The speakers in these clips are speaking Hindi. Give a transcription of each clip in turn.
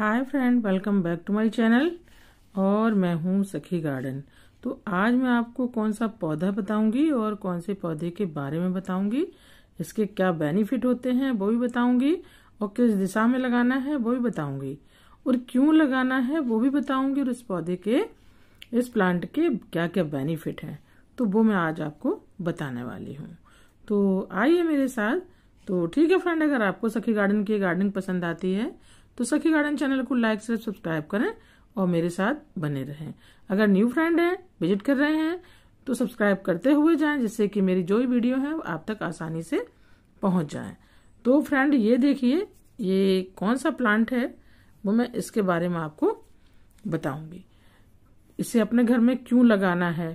hi friend welcome back to my channel और मैं हूँ सखी गार्डन तो आज मैं आपको कौन सा पौधा बताऊंगी और कौन से पौधे के बारे में बताऊंगी इसके क्या बेनिफिट होते हैं वो भी बताऊंगी और किस दिशा में लगाना है वो भी बताऊंगी और क्यों लगाना है वो भी बताऊंगी और इस पौधे के इस प्लांट के क्या क्या बेनिफिट हैं तो वो मैं आज आपको बताने वाली हूँ तो आइए मेरे साथ तो ठीक है फ्रेंड अगर आपको सखी गार्डन की गार्डनिंग पसंद आती है तो सखी गार्डन चैनल को लाइक से सब्सक्राइब करें और मेरे साथ बने रहें अगर न्यू फ्रेंड हैं विजिट कर रहे हैं तो सब्सक्राइब करते हुए जाएं जिससे कि मेरी जो भी वीडियो है वो आप तक आसानी से पहुंच जाए तो फ्रेंड ये देखिए ये कौन सा प्लांट है वो मैं इसके बारे में आपको बताऊंगी इसे अपने घर में क्यों लगाना है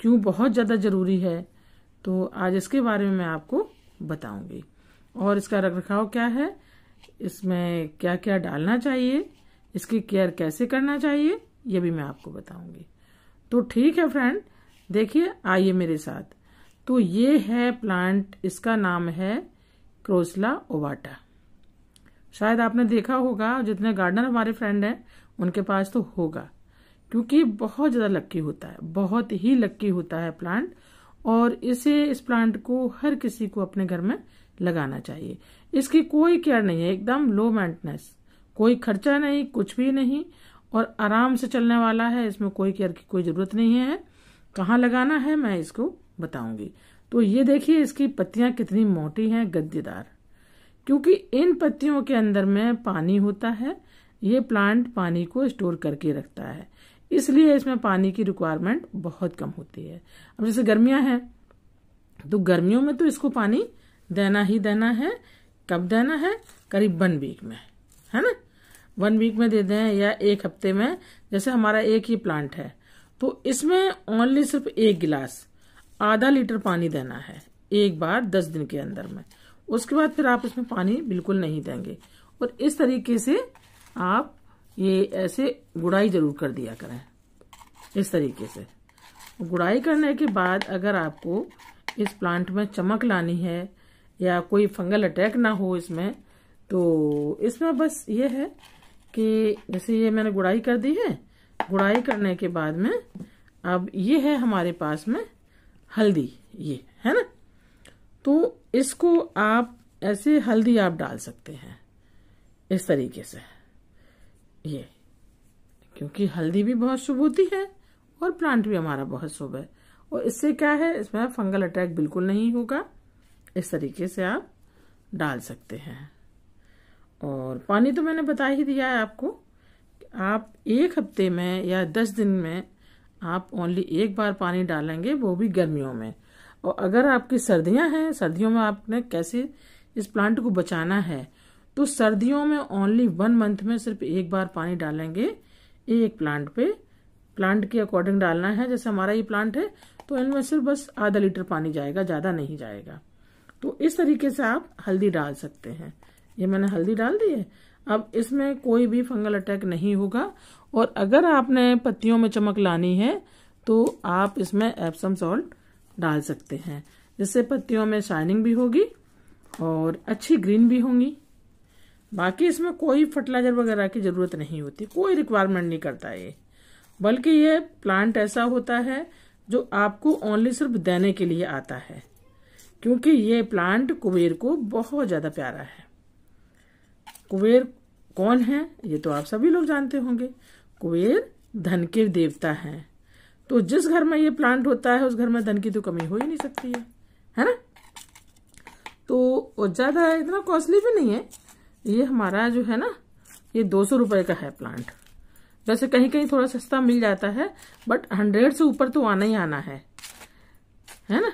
क्यों बहुत ज़्यादा ज़रूरी है तो आज इसके बारे में मैं आपको बताऊंगी और इसका रख रखाव क्या है इसमें क्या क्या डालना चाहिए इसकी केयर कैसे करना चाहिए ये भी मैं आपको बताऊंगी तो ठीक है फ्रेंड देखिए आइए मेरे साथ तो ये है प्लांट इसका नाम है क्रोसला ओवाटा शायद आपने देखा होगा जितने गार्डनर हमारे फ्रेंड हैं उनके पास तो होगा क्योंकि बहुत ज़्यादा लक्की होता है बहुत ही लक्की होता है प्लांट और इसे इस प्लांट को हर किसी को अपने घर में लगाना चाहिए इसकी कोई केयर नहीं है एकदम लो मेंटेनेंस कोई खर्चा नहीं कुछ भी नहीं और आराम से चलने वाला है इसमें कोई केयर की कोई ज़रूरत नहीं है कहाँ लगाना है मैं इसको बताऊंगी तो ये देखिए इसकी पत्तियां कितनी मोटी हैं गद्देदार क्योंकि इन पत्तियों के अंदर में पानी होता है ये प्लांट पानी को स्टोर करके रखता है इसलिए इसमें पानी की रिक्वायरमेंट बहुत कम होती है अब जैसे गर्मियां हैं तो गर्मियों में तो इसको पानी देना ही देना है कब देना है करीब वन वीक में है ना वन वीक में दे दें या एक हफ्ते में जैसे हमारा एक ही प्लांट है तो इसमें ओनली सिर्फ एक गिलास आधा लीटर पानी देना है एक बार दस दिन के अंदर में उसके बाद फिर आप इसमें पानी बिल्कुल नहीं देंगे और इस तरीके से आप ये ऐसे गुड़ाई जरूर कर दिया करें इस तरीके से गुड़ाई करने के बाद अगर आपको इस प्लांट में चमक लानी है या कोई फंगल अटैक ना हो इसमें तो इसमें बस ये है कि जैसे ये मैंने गुड़ाई कर दी है गुड़ाई करने के बाद में अब ये है हमारे पास में हल्दी ये है ना तो इसको आप ऐसे हल्दी आप डाल सकते हैं इस तरीके से ये क्योंकि हल्दी भी बहुत शुभ होती है और प्लांट भी हमारा बहुत शुभ है और इससे क्या है इसमें फंगल अटैक बिल्कुल नहीं होगा इस तरीके से आप डाल सकते हैं और पानी तो मैंने बता ही दिया है आपको आप एक हफ्ते में या दस दिन में आप ओनली एक बार पानी डालेंगे वो भी गर्मियों में और अगर आपकी सर्दियां हैं सर्दियों में आपने कैसे इस प्लांट को बचाना है तो सर्दियों में ओनली वन मंथ में सिर्फ एक बार पानी डालेंगे एक प्लांट पे प्लांट के अकॉर्डिंग डालना है जैसे हमारा ये प्लांट है तो इनमें सिर्फ बस आधा लीटर पानी जाएगा ज़्यादा नहीं जाएगा तो इस तरीके से आप हल्दी डाल सकते हैं ये मैंने हल्दी डाल दी है अब इसमें कोई भी फंगल अटैक नहीं होगा और अगर आपने पत्तियों में चमक लानी है तो आप इसमें एप्सम सॉल्ट डाल सकते हैं जिससे पत्तियों में शाइनिंग भी होगी और अच्छी ग्रीन भी होंगी बाकी इसमें कोई फर्टिलाइजर वगैरह की ज़रूरत नहीं होती कोई रिक्वायरमेंट नहीं करता ये बल्कि ये प्लांट ऐसा होता है जो आपको ओनली सिर्फ देने के लिए आता है क्योंकि ये प्लांट कुबेर को बहुत ज़्यादा प्यारा है कुबेर कौन है ये तो आप सभी लोग जानते होंगे कुबेर धन के देवता हैं तो जिस घर में ये प्लांट होता है उस घर में धन की तो कमी हो ही नहीं सकती है है ना तो ज़्यादा इतना कॉस्टली भी नहीं है ये हमारा जो है ना ये दो सौ रुपये का है प्लांट वैसे कहीं कहीं थोड़ा सस्ता मिल जाता है बट हंड्रेड से ऊपर तो आना ही आना है है ना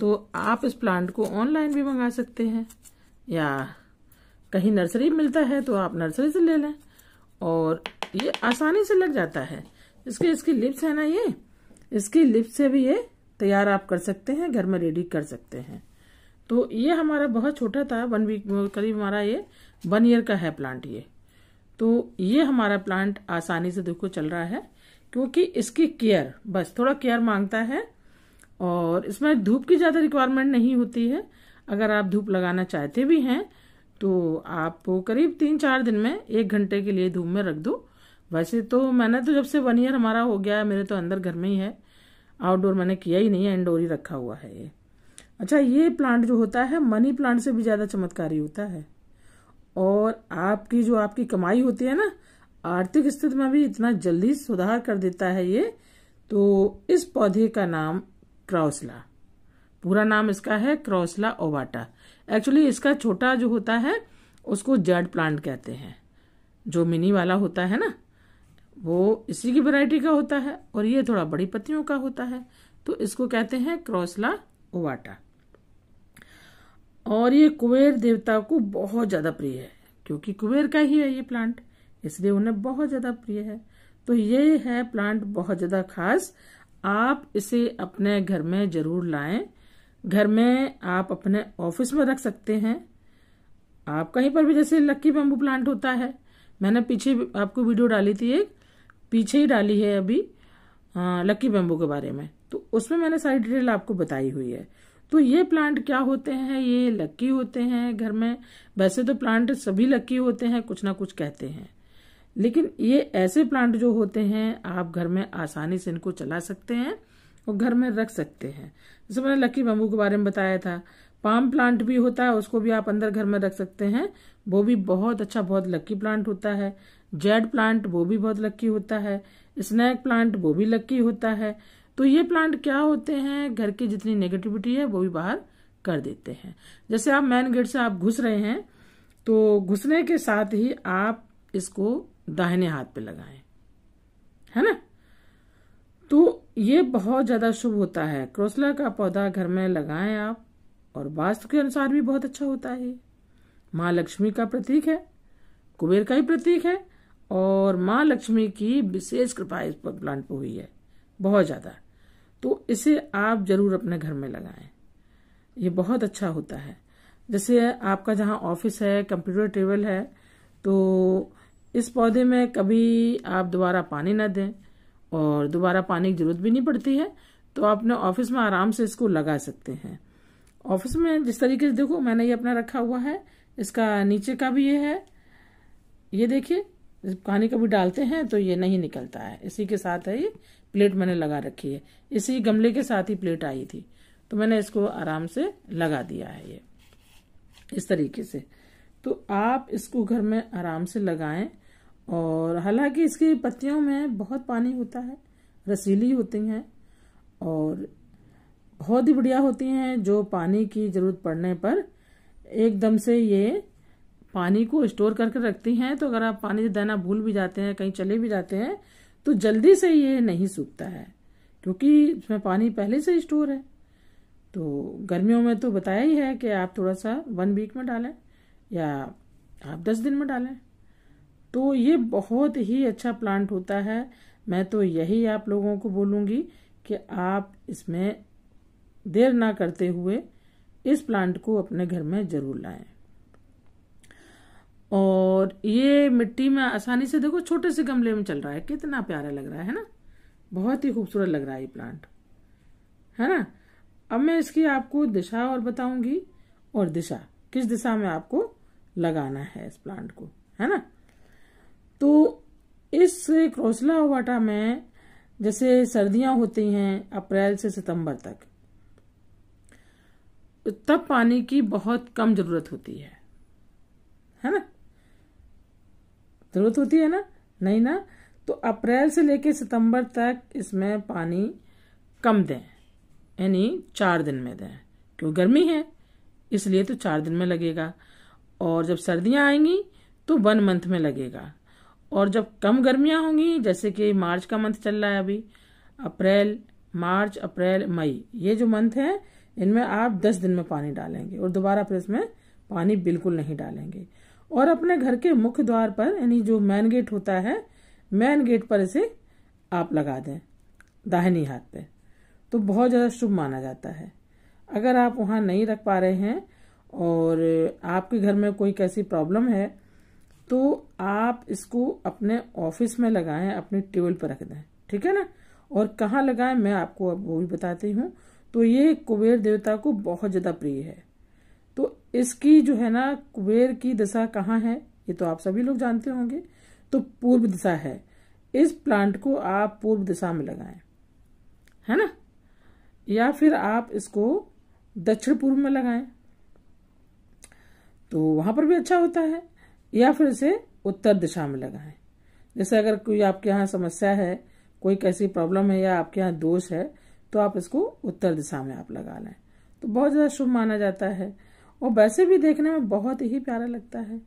तो आप इस प्लांट को ऑनलाइन भी मंगा सकते हैं या कहीं नर्सरी मिलता है तो आप नर्सरी से ले लें और ये आसानी से लग जाता है इसके इसकी लिप्स है ना ये इसकी लिप्स से भी ये तैयार आप कर सकते हैं घर में रेडी कर सकते हैं तो ये हमारा बहुत छोटा था वन वीक करीब हमारा ये वन ईयर का है प्लांट ये तो ये हमारा प्लांट आसानी से देखो चल रहा है क्योंकि इसकी केयर बस थोड़ा केयर मांगता है और इसमें धूप की ज़्यादा रिक्वायरमेंट नहीं होती है अगर आप धूप लगाना चाहते भी हैं तो आप करीब तीन चार दिन में एक घंटे के लिए धूप में रख दो वैसे तो मैंने तो जब से वन ईयर हमारा हो गया है मेरे तो अंदर घर में ही है आउटडोर मैंने किया ही नहीं है इनडोर ही रखा हुआ है ये अच्छा ये प्लांट जो होता है मनी प्लांट से भी ज़्यादा चमत्कारी होता है और आपकी जो आपकी कमाई होती है ना आर्थिक स्थिति में भी इतना जल्दी सुधार कर देता है ये तो इस पौधे का नाम क्रॉसला पूरा नाम इसका है क्रॉसला ओवाटा एक्चुअली इसका छोटा जो होता है उसको जड प्लांट कहते हैं जो मिनी वाला होता है ना वो इसी की वैरायटी का होता है और ये थोड़ा बड़ी पत्तियों का होता है तो इसको कहते हैं क्रॉसला ओवाटा और ये कुबेर देवता को बहुत ज़्यादा प्रिय है क्योंकि कुबेर का ही है ये प्लांट इसलिए उन्हें बहुत ज़्यादा प्रिय है तो ये है प्लांट बहुत ज़्यादा खास आप इसे अपने घर में जरूर लाएं घर में आप अपने ऑफिस में रख सकते हैं आप कहीं पर भी जैसे लक्की बेम्बू प्लांट होता है मैंने पीछे आपको वीडियो डाली थी एक पीछे ही डाली है अभी आ, लक्की बेम्बू के बारे में तो उसमें मैंने सारी डिटेल आपको बताई हुई है तो ये प्लांट क्या होते हैं ये लक्की होते हैं घर में वैसे तो प्लांट सभी लक्की होते हैं कुछ ना कुछ कहते हैं लेकिन ये ऐसे प्लांट जो होते हैं आप घर में आसानी से इनको चला सकते हैं और घर में रख सकते हैं जैसे मैंने लकी बम्बू के बारे में बताया था पाम प्लांट भी होता है उसको भी आप अंदर घर में रख सकते हैं वो भी बहुत अच्छा बहुत लकी प्लांट होता है जेड प्लांट वो भी बहुत लकी होता है स्नैक प्लांट वो भी लकी होता है तो ये प्लांट क्या होते हैं घर की जितनी नेगेटिविटी है वो भी बाहर कर देते हैं जैसे आप मैन गेट से आप घुस रहे हैं तो घुसने के साथ ही आप इसको दाहिने हाथ पे लगाएं है ना तो ये बहुत ज्यादा शुभ होता है क्रोसला का पौधा घर में लगाएं आप और वास्तु के अनुसार भी बहुत अच्छा होता है माँ लक्ष्मी का प्रतीक है कुबेर का ही प्रतीक है और माँ लक्ष्मी की विशेष कृपा इस पर प्लांट पर हुई है बहुत ज्यादा तो इसे आप जरूर अपने घर में लगाएं ये बहुत अच्छा होता है जैसे आपका जहाँ ऑफिस है कंप्यूटर टेबल है तो इस पौधे में कभी आप दोबारा पानी ना दें और दोबारा पानी की ज़रूरत भी नहीं पड़ती है तो आप अपने ऑफिस में आराम से इसको लगा सकते हैं ऑफिस में जिस तरीके से देखो मैंने ये अपना रखा हुआ है इसका नीचे का भी ये है ये देखिए पानी कभी डालते हैं तो ये नहीं निकलता है इसी के साथ है ये प्लेट मैंने लगा रखी है इसी गमले के साथ ही प्लेट आई थी तो मैंने इसको आराम से लगा दिया है ये इस तरीके से तो आप इसको घर में आराम से लगाएं और हालांकि इसकी पत्तियों में बहुत पानी होता है रसीली होती हैं और बहुत ही बढ़िया होती हैं जो पानी की ज़रूरत पड़ने पर एकदम से ये पानी को स्टोर करके रखती हैं तो अगर आप पानी देना भूल भी जाते हैं कहीं चले भी जाते हैं तो जल्दी से ये नहीं सूखता है क्योंकि इसमें पानी पहले से स्टोर है तो गर्मियों में तो बताया ही है कि आप थोड़ा सा वन वीक में डालें या आप दस दिन में डालें तो ये बहुत ही अच्छा प्लांट होता है मैं तो यही आप लोगों को बोलूँगी कि आप इसमें देर ना करते हुए इस प्लांट को अपने घर में ज़रूर लाएं और ये मिट्टी में आसानी से देखो छोटे से गमले में चल रहा है कितना प्यारा लग रहा है ना बहुत ही खूबसूरत लग रहा है ये प्लांट है ना अब मैं इसकी आपको दिशा और बताऊंगी और दिशा किस दिशा में आपको लगाना है इस प्लांट को है ना तो इस क्रोसला वाटा में जैसे सर्दियां होती हैं अप्रैल से सितंबर तक तो तब पानी की बहुत कम जरूरत होती है है ना जरूरत होती है ना नहीं ना तो अप्रैल से लेकर सितंबर तक इसमें पानी कम दें यानी चार दिन में दें क्यों गर्मी है इसलिए तो चार दिन में लगेगा और जब सर्दियाँ आएंगी तो वन मंथ में लगेगा और जब कम गर्मियाँ होंगी जैसे कि मार्च का मंथ चल रहा है अभी अप्रैल मार्च अप्रैल मई ये जो मंथ है इनमें आप 10 दिन में पानी डालेंगे और दोबारा फिर इसमें पानी बिल्कुल नहीं डालेंगे और अपने घर के मुख्य द्वार पर यानी जो मेन गेट होता है मेन गेट पर इसे आप लगा दें दाहिनी हाथ पे तो बहुत ज़्यादा शुभ माना जाता है अगर आप वहाँ नहीं रख पा रहे हैं और आपके घर में कोई कैसी प्रॉब्लम है तो आप इसको अपने ऑफिस में लगाएं अपने टेबल पर रख दें ठीक है ना और कहाँ लगाएं मैं आपको अब वो भी बताती हूँ तो ये कुबेर देवता को बहुत ज़्यादा प्रिय है तो इसकी जो है ना कुबेर की दशा कहाँ है ये तो आप सभी लोग जानते होंगे तो पूर्व दिशा है इस प्लांट को आप पूर्व दिशा में लगाएं है ना या फिर आप इसको दक्षिण पूर्व में लगाएं तो वहां पर भी अच्छा होता है या फिर इसे उत्तर दिशा में लगाएं जैसे अगर कोई आपके यहाँ समस्या है कोई कैसी प्रॉब्लम है या आपके यहाँ दोष है तो आप इसको उत्तर दिशा में आप लगा लें तो बहुत ज़्यादा शुभ माना जाता है और वैसे भी देखने में बहुत ही प्यारा लगता है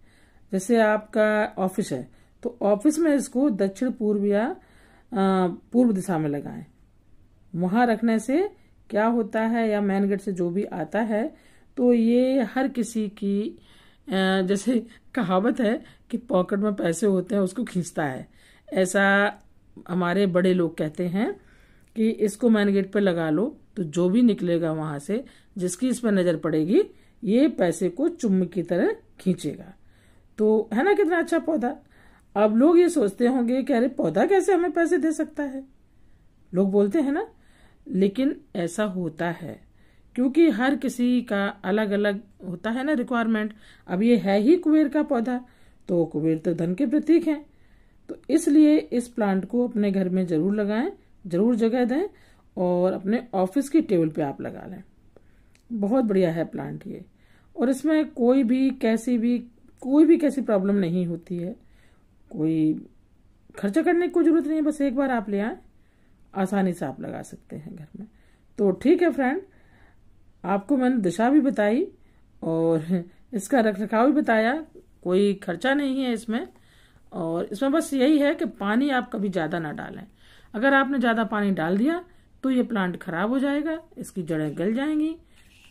जैसे आपका ऑफिस है तो ऑफिस में इसको दक्षिण पूर्व या पूर्व दिशा में लगाएं वहाँ रखने से क्या होता है या मैन गेट से जो भी आता है तो ये हर किसी की जैसे कहावत है कि पॉकेट में पैसे होते हैं उसको खींचता है ऐसा हमारे बड़े लोग कहते हैं कि इसको मैन गेट पर लगा लो तो जो भी निकलेगा वहां से जिसकी इस पर नजर पड़ेगी ये पैसे को चुम्ब की तरह खींचेगा तो है ना कितना अच्छा पौधा अब लोग ये सोचते होंगे कि अरे पौधा कैसे हमें पैसे दे सकता है लोग बोलते हैं ना लेकिन ऐसा होता है क्योंकि हर किसी का अलग अलग होता है ना रिक्वायरमेंट अब ये है ही कुबेर का पौधा तो कुबेर तो धन के प्रतीक हैं तो इसलिए इस प्लांट को अपने घर में ज़रूर लगाएं ज़रूर जगह दें और अपने ऑफिस की टेबल पे आप लगा लें बहुत बढ़िया है प्लांट ये और इसमें कोई भी कैसी भी कोई भी कैसी प्रॉब्लम नहीं होती है कोई खर्चा करने की कोई ज़रूरत नहीं है बस एक बार आप ले आए आसानी से आप लगा सकते हैं घर में तो ठीक है फ्रेंड आपको मैंने दिशा भी बताई और इसका रख रखाव भी बताया कोई खर्चा नहीं है इसमें और इसमें बस यही है कि पानी आप कभी ज़्यादा ना डालें अगर आपने ज़्यादा पानी डाल दिया तो ये प्लांट खराब हो जाएगा इसकी जड़ें गल जाएंगी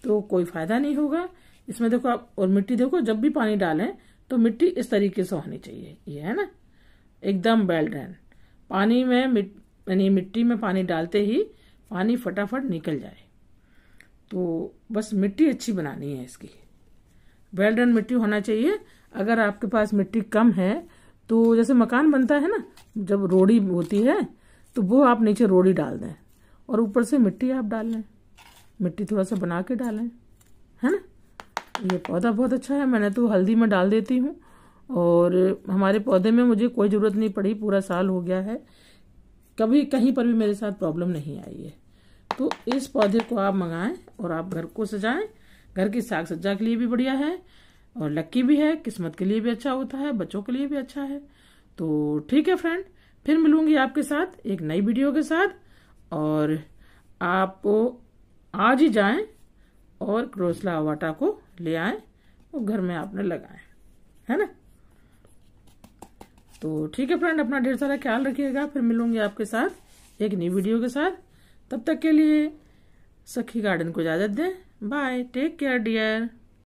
तो कोई फायदा नहीं होगा इसमें देखो आप और मिट्टी देखो जब भी पानी डालें तो मिट्टी इस तरीके से होनी चाहिए ये है ना एकदम वेल ड्रेन पानी में मिट यानी मिट्टी में पानी डालते ही पानी फटाफट निकल जाए तो बस मिट्टी अच्छी बनानी है इसकी वेल डन मिट्टी होना चाहिए अगर आपके पास मिट्टी कम है तो जैसे मकान बनता है ना जब रोड़ी होती है तो वो आप नीचे रोड़ी डाल दें और ऊपर से मिट्टी आप डाल लें मिट्टी थोड़ा सा बना के डालें है ना ये पौधा बहुत अच्छा है मैंने तो हल्दी में डाल देती हूँ और हमारे पौधे में मुझे कोई ज़रूरत नहीं पड़ी पूरा साल हो गया है कभी कहीं पर भी मेरे साथ प्रॉब्लम नहीं आई है तो इस पौधे को आप मंगाएं और आप घर को सजाएं घर की साग सज्जा के लिए भी बढ़िया है और लक्की भी है किस्मत के लिए भी अच्छा होता है बच्चों के लिए भी अच्छा है तो ठीक है फ्रेंड फिर मिलूंगी आपके साथ एक नई वीडियो के साथ और आप आज ही जाएं और क्रोसला वाटा को ले आएं और घर में आपने लगाएं है ना तो ठीक है फ्रेंड अपना ढेर सारा ख्याल रखिएगा फिर मिलूंगी आपके साथ एक नई वीडियो के साथ तब तक के लिए सखी गार्डन को इजाज़त दें बाय टेक केयर डियर